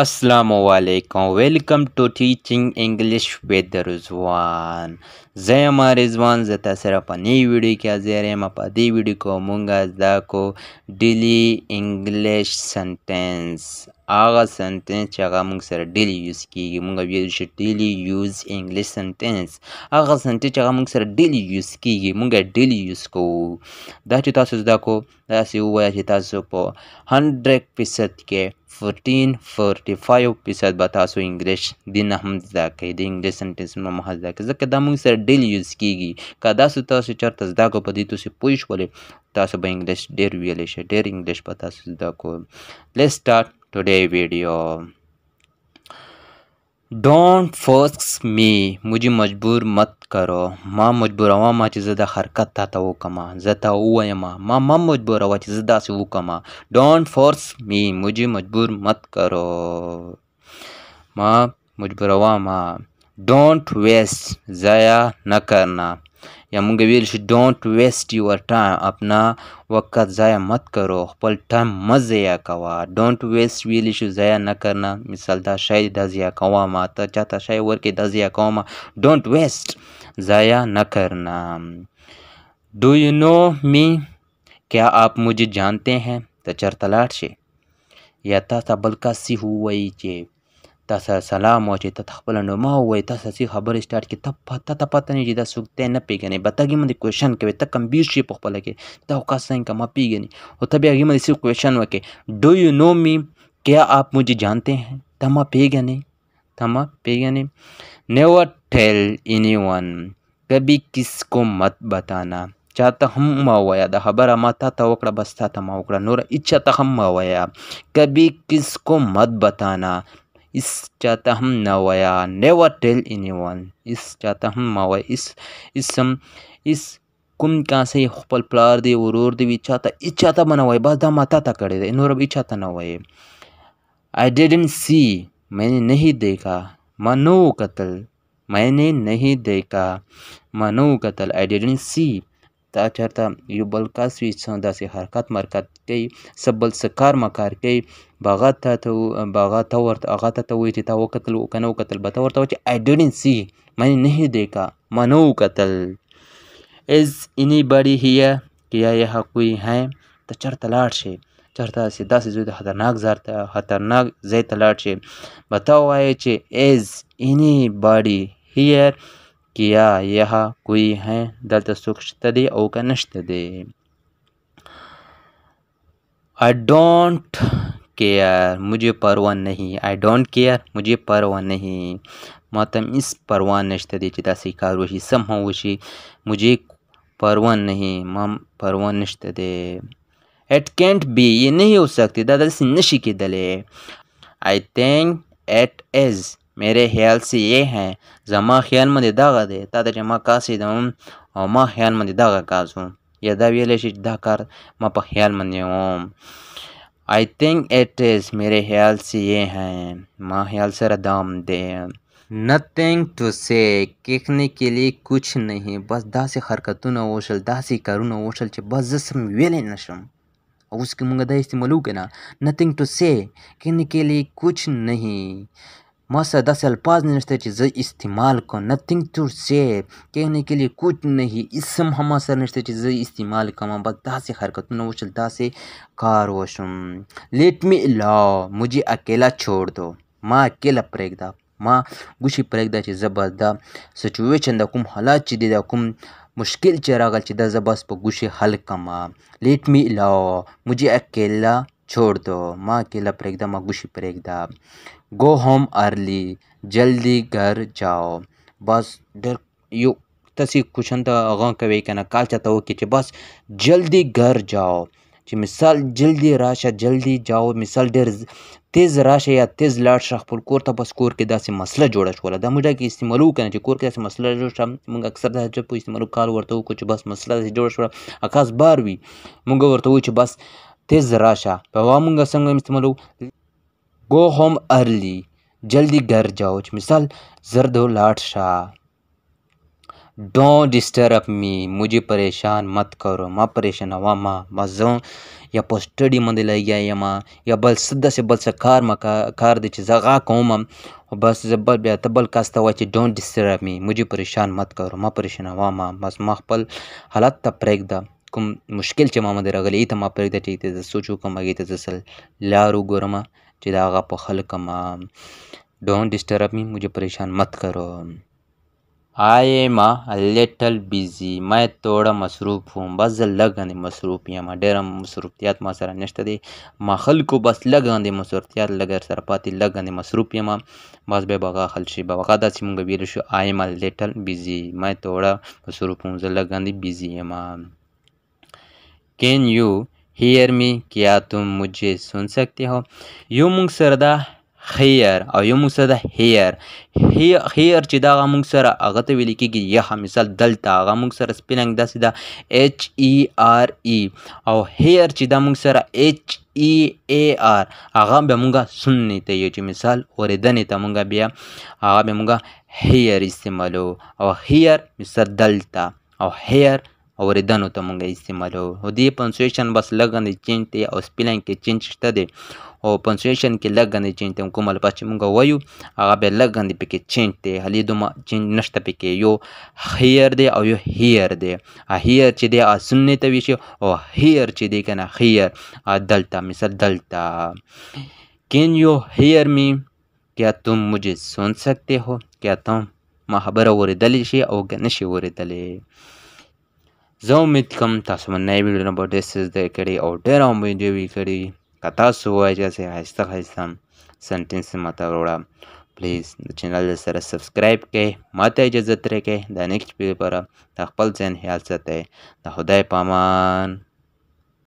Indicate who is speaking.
Speaker 1: Aslam welcome to teaching English with رضوان زه یم رضوان زه تاسو سره په نوې ویډیو کې حاضر یم په دې ویډیو کې مونږ زده کو ډیلی انګلیش سنټنس هغه سنټنس چې هغه موږ سره ډیلی یوز کیږي موږ ویل شو ډیلی یوز انګلیش سنټنس هغه سنټنس چې هغه موږ سره ډیلی یوز کیږي موږ ډیلی یوز کوو دا چې تاسو زده کو دا سی وایي چې تاسو په 100% کې فورټین فورټي فایو فیصد به تاسو انګلیش دینه هم زده کوئ د انګلیش سنټنسونه مو هم زده کوئ ځکه دا موږ سره ډیل یوز کیږي که داسې تاسو چېرته زده کړو په دې تاسې پوه شولې تاسو به انګلیش ډېر ویلی شئ ډېر انګلیش به تاسو زده کړو لیټس سټارټ ټوډی ویډیو ډونټ فورس می मुझे مجبور مت کرو ما مجبوروه ما چې زه دا حرکت تا ته وکمه زه تا وویمه ما مه مجبوروه چې زه داسې وکمه ډونټ فورس می मुझे مجبور مت کرو ما مجبوروه ما ڈونٹ ویسٹ ضائع نہ کرنا या मूंगे वील शी डोंट वेस्ट योर टाइम अपना वक़्त ज़ाया मत करो पल टाइम मत ज़या कवा डोंट वेस्ट वील शू ज़ाया न करना मिसाल था शायद दजिया कवा मा तो चाहता शायद वर के दजिया कवा मा डोंट वेस्ट ज़ाया न करना डू यू नो मी क्या आप मुझे जानते हैं तो चर तलाट से या था बल्का सी हुई चे تاسو سلام واچي ته خپل نوم وای تاسو سی خبر سٹارټ کې تپ پته ته پته نه جې دا سوکته نه پیګنې بتګي مند کوشن کوي ته کم بیش په خپل کې دا وکاس نه کم پیګنې او ته بیاګي مند سی کوشن وکې ډو یو نو می क्या आप मुझे जानते हैं तमा पेगने तमा पेगने नेवर टेल एनी वन कभी किसको मत बताना चाहता हम मावाया द हबरा माता तवकड़ा बस्ता तमा उकड़ा नोरा इच्छा तहम मावाया कभी किसको मत बताना इस चाहता हम नवाया नेवर टेल एनी वन इस चाहता हम मवय इस इस हम इस कुम कासे ಹೊಪ್ಪಲ್ ಪ್ಲಾರ್ದಿ ಉರೂರ್ದಿ ವಿಚಾತ ಇಚ್ಚಾತ ಮನವಯ ಬದ ಮತಾತ ಕಡಿದೆ इच्छा था ನವಯ आई डिडेंट सी मैंने नहीं देखा मनो कतल मैंने नहीं देखा मनो कतल आई डिडेंट सी چرته یو بل کس وي څه داسې حرکت مرکت کوي څه بل څه کار مکار کوي به هغه ته ته به هغه ته ورته هغه ته ته وایي چې تا وکتل که نه وکتل به ته ورته وایي چې آی ډیډنټ سي مانې نه دیکھا ما نه وکتل از اینی بړي هیه یا یه کوی هی ته چرته لاړ شي چرته داسې داسې زوی د خطرناک ځار ته خطرناک ځای ته لاړ شي به ته ووایې چې از اینی باډي هیر किया यह कोई है दत्तसूक्ष्मतदे दे आई डोंट केयर मुझे परवाह नहीं आई डोंट केयर मुझे परवाह नहीं मातम इस परवा नश्तदे चिता स्वीकार वशी सम्हा वशी मुझे परवाह नहीं माम परवाह नश्तदे एट कैंट बी ये नहीं हो सकती दादा से नशी के दले आई थिंक एट एज मेरे हेल्सिये हैं जमा ख्यालमध्ये दागादे तादाच्या मकासी दम मा ख्यालमध्ये दागा काजू यदावियलेशी दाकार मप ख्यालमध्ये ओम आई थिंक इट इज़ मेरे ख्याल से ये हैं माँ ख्याल से रदाम दे नथिंग टू से केखने के लिए कुछ नहीं बस दासी हरकतू न ओशल दासी करू न ओशल चे बस जसम वेले नशम उसके मुंगा दही मलूक है ना नथिंग टू से कहने के लिए कुछ नहीं ما سره داسې الفاظ نشته چې زه استعمال کړم nothing to say کہنے کے لیے کچھ نہیں اسم هم ما سره نشته چې زه استعمال کړم بس داسې حرکتونه وشل داسې کار وشم لیټ می الاو مجھے اکیلا چھوڑ دو ما اکیلا پرېږده ما ګوشي پرېږده چې زه بس دا سچویشن د کوم حالات چې دی دا کوم مشکل چې راغل چې دا زه بس په ګوشي حل کړم لیټ می الاو مجھے اکیلا چھوڑ دو ما اکیلا پرېږده ما ګوشي پرېږده گو ہوم ارلی جلدی گھر جاؤ بَس یہِ تَس یہِ کوٚشَن تہٕ آگام کوے کَنا کالچا تَو کِچہِ بَس جلدی گھر جاؤ چھِ مِثال جلدی راشا جلدی جاؤ مِثال ڈیر تیز راشا یا تیز لاٹ شاخ پُل کوٚر تَپَس کوٚر کہِ داسہِ مسلہٕ جوڑا چھولا دَمُجا کہِ اِستعمالو کَران چھِ کوٚر کہِ داسہِ مسلہٕ جوڑ چھا مٕنٛگ اَکثر داسہِ چھِ اِستعمالو کال وَرتو چھِ بَس مسلہٕ داسہِ جوڑا چھوڑا اَکھاس باروی مٕنٛگو وَرتو چھِ بَس تیز راشا پٮ۪وا مٕنٛگ سنٛگم اِستعمالو گو ہوم ارلی جلدی گھر جاؤ مثال زرد و لاٹ شاہ ڈونٹ ڈسٹرب मी मुझे परेशान मत करो मां परेशान हवा मां मां जाऊं या पो स्टडी मंदे लग गया या मां या बल सदा से बल सकार मां कार दिच जगा कौम हम बस जबल बया तबल कास्ता वाचे डोंट डिस्टर्ब मी मुझे परेशान मत करो मां परेशान हवा मां बस मां خپل حالت ته پرېږده کوم مشکل چې ما باندې راغلی ته ما پرېږده چې ته زه سوچ وکړم هغې ته زه سل لار وګورم چې دا هغه په خلق ما ڈونٹ ڈسٹرب می مجھے پریشان مت کرو آئے ما لیٹل بیزی میں تھوڑا مصروف ہوں بس لګاندې مصروف یم ډېره مصروفیات ما سره نشته دی ما خلکو بس لګاندې مصروفیات لګر سره پاتې لګاندې مصروف یم بس به بغا خل شي به بغا داسې مونږ ویل شو آئے ما لیټل بیزی میں تھوڑا مصروف ہوں زه لګاندې بیزی یم کین یو هیر می کیا تم مجھے سن سکتے ہو یو مونږ سره دا خیر او یو مونږ سره دا هیر هیر چې دا مونږ سره هغه ته ویل کېږي یخه مثال دلته هغه مونږ سره سپیلنګ داسې دا ایچ ای آر ای او هیر چې دا مونږ سره ایچ ای ای آر هغه به مونږه سننی ته یو چې مثال اورېدنې ته مونږه بیا هغه به مونږه هیر استعمالو او هیر مثال دلته او هیر اوریدنو ته مونږ استعمالو او دې پنسویشن بس لګنه چینج دی او سپیلنګ کې چینج شته دی او پنسویشن کې لګنه چینج دی کوم الفاظ چې مونږ وایو هغه به لګنه پکې چینج دی هلي دومره چینج نشته پکې یو هیر دی او یو هیر دی هیر چې دی سنې ته ویشي او هیر چې دی کنه هیر دلته مثال دلته کین یو هیر می کیا تم مجھے سن سکتے ہو کیا تم ما خبره اوریدلی شي او نشي اوریدلی زه امید کوم تاسو باندې ویډیو نه به ډېر څه زده کړي او ډېر امید یې کړي که تاسو وایئ چې ښایسته ښایسته سنټینس ماته وروړه پلیز د چینل سره سبسکرایب کړئ ماته اجازه ترې کړئ د نیکسټ ویډیو لپاره د خپل ځین خیال ساتئ د خدای په امان